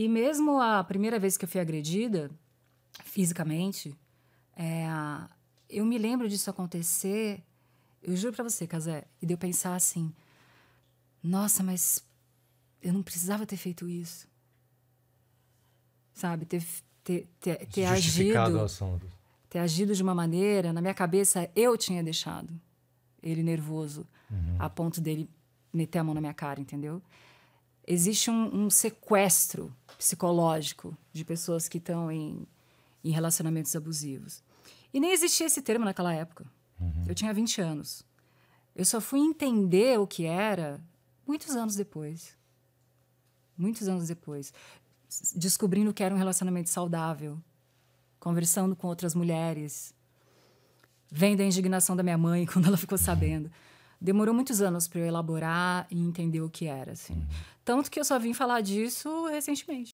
E mesmo a primeira vez que eu fui agredida, fisicamente, é, eu me lembro disso acontecer, eu juro para você, Casé, e de eu pensar assim: nossa, mas eu não precisava ter feito isso. Sabe? Ter, ter, ter, ter agido. Ter agido de uma maneira, na minha cabeça, eu tinha deixado ele nervoso, uhum. a ponto dele meter a mão na minha cara, entendeu? existe um, um sequestro psicológico de pessoas que estão em, em relacionamentos abusivos. E nem existia esse termo naquela época. Uhum. Eu tinha 20 anos. Eu só fui entender o que era muitos anos depois. Muitos anos depois. Descobrindo que era um relacionamento saudável, conversando com outras mulheres, vendo a indignação da minha mãe quando ela ficou sabendo demorou muitos anos para eu elaborar e entender o que era, assim. Uhum. Tanto que eu só vim falar disso recentemente.